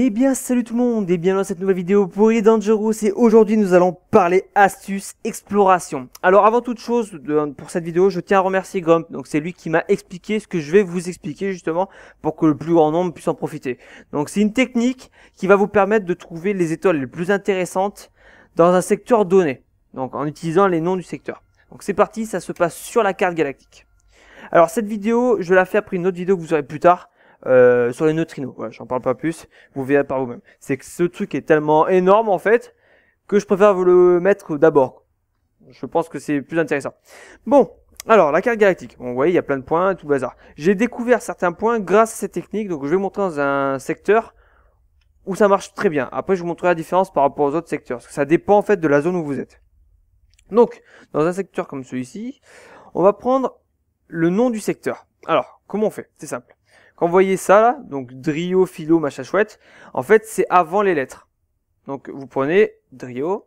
Eh bien salut tout le monde et bienvenue dans cette nouvelle vidéo pour les Dangerous et aujourd'hui nous allons parler astuce exploration. Alors avant toute chose pour cette vidéo je tiens à remercier Grump, donc c'est lui qui m'a expliqué ce que je vais vous expliquer justement pour que le plus grand nombre puisse en profiter. Donc c'est une technique qui va vous permettre de trouver les étoiles les plus intéressantes dans un secteur donné, donc en utilisant les noms du secteur. Donc c'est parti, ça se passe sur la carte galactique. Alors cette vidéo je la fais après une autre vidéo que vous aurez plus tard euh, sur les neutrinos. j'en parle pas plus, vous verrez par vous-même. C'est que ce truc est tellement énorme en fait que je préfère vous le mettre d'abord. Je pense que c'est plus intéressant. Bon, alors la carte galactique. vous voyez, il y a plein de points, tout bazar. J'ai découvert certains points grâce à cette technique, donc je vais vous montrer dans un secteur où ça marche très bien. Après, je vous montrerai la différence par rapport aux autres secteurs, parce que ça dépend en fait de la zone où vous êtes. Donc, dans un secteur comme celui-ci, on va prendre le nom du secteur. Alors, comment on fait C'est simple. Quand vous voyez ça, donc Drio, Philo, machin chouette, en fait, c'est avant les lettres. Donc, vous prenez Drio.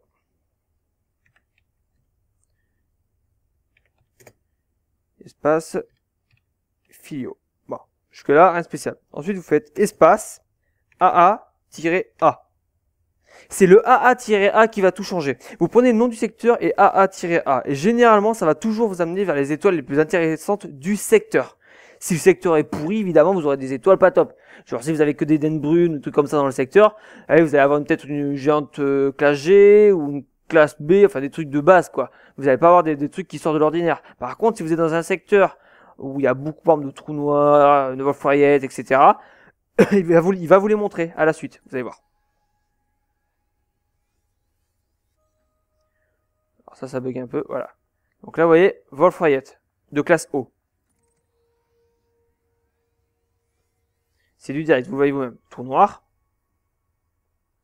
Espace, Philo. Bon, jusque-là, rien de spécial. Ensuite, vous faites espace, AA-A. C'est le AA-A qui va tout changer. Vous prenez le nom du secteur et AA-A. Et généralement, ça va toujours vous amener vers les étoiles les plus intéressantes du secteur. Si le secteur est pourri, évidemment, vous aurez des étoiles pas top. Genre, si vous avez que des dents brunes ou tout comme ça dans le secteur, vous allez avoir peut-être une géante euh, classe G ou une classe B, enfin des trucs de base, quoi. Vous n'allez pas avoir des, trucs qui sortent de l'ordinaire. Par contre, si vous êtes dans un secteur où il y a beaucoup, par de trous noirs, de Wolf etc., il va, vous, les montrer à la suite. Vous allez voir. Alors ça, ça bug un peu, voilà. Donc là, vous voyez, Wolf de classe O. c'est du direct. Vous voyez vous-même, trou noir.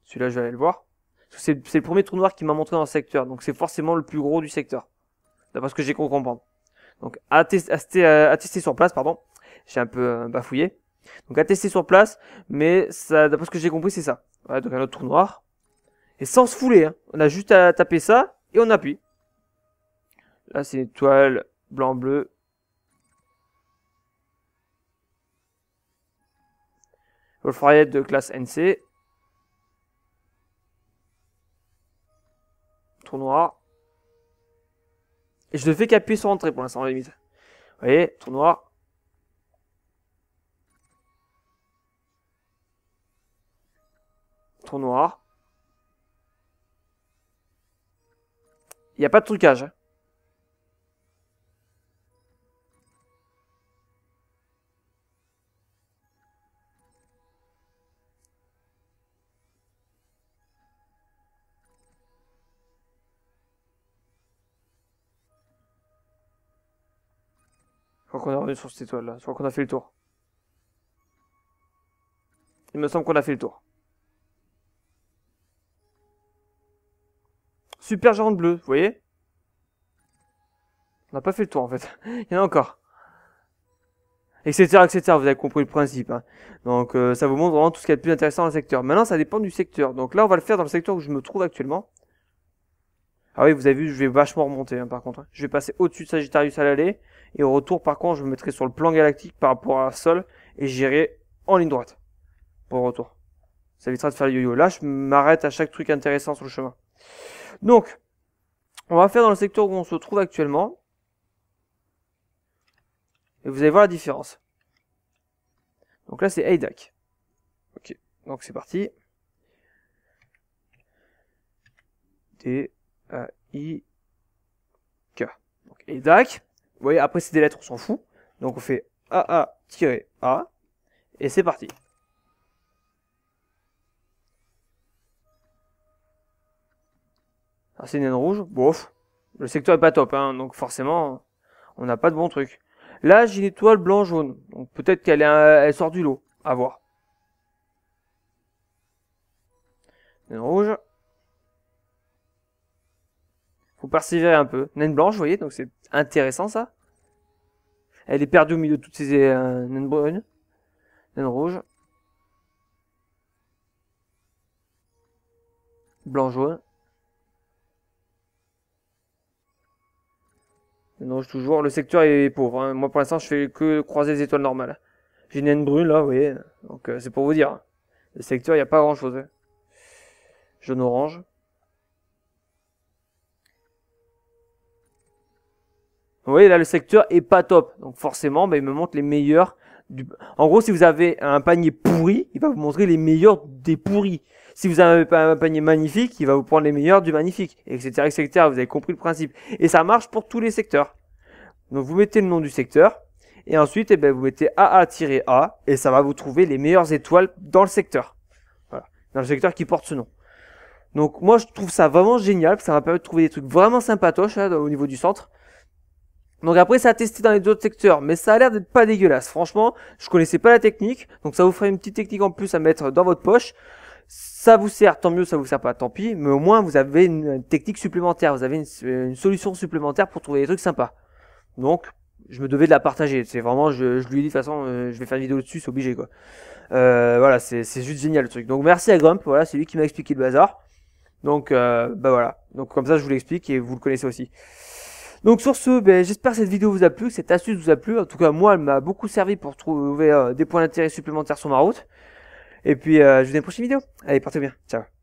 Celui-là, je vais aller le voir. C'est le premier trou noir qui m'a montré dans le secteur, donc c'est forcément le plus gros du secteur, d'après ce que j'ai compris Donc à, tester sur place, pardon, j'ai un peu euh, bafouillé. Donc à tester sur place, mais d'après ce que j'ai compris, c'est ça. donc un autre trou noir. Et sans se fouler, hein. on a juste à taper ça et on appuie. Là c'est une toile blanc-bleu, Foyer de classe NC. Tournoir. Et je ne fais qu'appuyer sur entrée pour l'instant, à limite. Vous voyez, tournoir. Tournoi. Il n'y a pas de trucage. Hein. qu'on est revenu sur cette étoile-là. Je crois qu'on a fait le tour. Il me semble qu'on a fait le tour. Super géante bleue, vous voyez On n'a pas fait le tour en fait. Il y en a encore. Etc, etc, vous avez compris le principe. Hein. Donc euh, ça vous montre vraiment tout ce qui est le plus intéressant dans le secteur. Maintenant ça dépend du secteur. Donc là on va le faire dans le secteur où je me trouve actuellement. Ah oui, vous avez vu, je vais vachement remonter hein, par contre. Hein. Je vais passer au-dessus de Sagittarius à l'aller. Et au retour, par contre, je me mettrai sur le plan galactique par rapport à la sol et j'irai en ligne droite pour le retour. Ça évitera de faire le yo-yo. Là, je m'arrête à chaque truc intéressant sur le chemin. Donc, on va faire dans le secteur où on se trouve actuellement. Et vous allez voir la différence. Donc là, c'est Aidak. Ok, donc c'est parti. D euh, I, K. Donc, et DAC, vous voyez, après c'est des lettres, on s'en fout. Donc on fait AA-A, et c'est parti. Ah, c'est une naine rouge, bof. Le secteur est pas top, hein. donc forcément, on n'a pas de bon truc. Là, j'ai une étoile blanc-jaune, donc peut-être qu'elle euh, elle sort du lot, à voir. Naine rouge. Faut persévérer un peu. Naine blanche, vous voyez, donc c'est intéressant ça. Elle est perdue au milieu de toutes ces euh, naines brunes. Naines rouges. Blanc jaune. Naine rouge toujours. Le secteur est pauvre. Hein. Moi pour l'instant je fais que croiser les étoiles normales. J'ai une naine brune là, vous voyez. Donc euh, c'est pour vous dire. Le secteur, il n'y a pas grand chose. Jaune orange. Vous voyez, là, le secteur est pas top. Donc forcément, ben il me montre les meilleurs. Du... En gros, si vous avez un panier pourri, il va vous montrer les meilleurs des pourris. Si vous avez un panier magnifique, il va vous prendre les meilleurs du magnifique, etc., etc. Vous avez compris le principe. Et ça marche pour tous les secteurs. Donc vous mettez le nom du secteur, et ensuite, eh ben, vous mettez AA-A, et ça va vous trouver les meilleures étoiles dans le secteur. Voilà. Dans le secteur qui porte ce nom. Donc moi je trouve ça vraiment génial, ça va permettre de trouver des trucs vraiment sympatoches au niveau du centre. Donc après, ça a testé dans les autres secteurs, mais ça a l'air d'être pas dégueulasse. Franchement, je connaissais pas la technique, donc ça vous ferait une petite technique en plus à mettre dans votre poche. Ça vous sert, tant mieux, ça vous sert pas, tant pis, mais au moins vous avez une, technique supplémentaire, vous avez une, solution supplémentaire pour trouver des trucs sympas. Donc, je me devais de la partager. C'est vraiment, je, lui ai dit de toute façon, euh, je vais faire une vidéo dessus, c'est obligé quoi. Euh, voilà, c'est juste génial le truc. Donc merci à Grump, voilà, c'est lui qui m'a expliqué le bazar. Donc, euh, bah voilà. Donc comme ça, je vous l'explique et vous le connaissez aussi. Donc sur ce, ben, j'espère que cette vidéo vous a plu, que cette astuce vous a plu. En tout cas, moi, elle m'a beaucoup servi pour trouver euh, des points d'intérêt supplémentaires sur ma route. Et puis, euh, je vous dis à une prochaine vidéo. Allez, portez bien. Ciao.